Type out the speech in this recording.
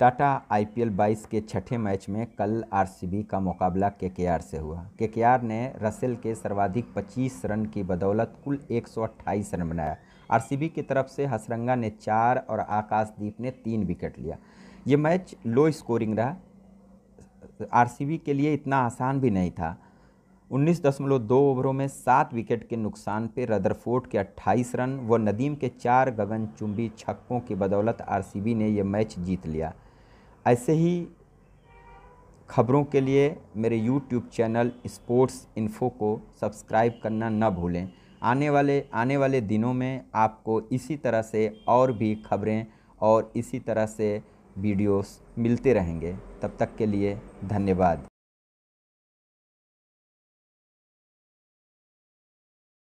Tata IPL 22 के छठे match में कल आरसीबी का मुकाबला केकेआर से हुआ केकेआर ने रसेल के सर्वाधिक 25 रन की बदौलत कुल 128 रन बनाया आरसीबी की तरफ से हसरंगा ने चार और आकाशदीप ने तीन विकेट लिया ये मैच लो स्कोरिंग रहा आरसीबी के लिए इतना आसान भी नहीं था 19.2 ओवरों में सात विकेट के नुकसान पर रदरफोर्ड के 28 रन व नदीम के चार गगनचुंबी छक्कों की बदौलत आरसीबी ने यह मैच जीत लिया ऐसे ही खबरों के लिए मेरे YouTube चैनल स्पोर्ट्स इन्फो को सब्सक्राइब करना न भूलें आने वाले आने वाले दिनों में आपको इसी तरह से और भी खबरें और इसी तरह से वीडियोस मिलते रहेंगे तब तक के लिए धन्यवाद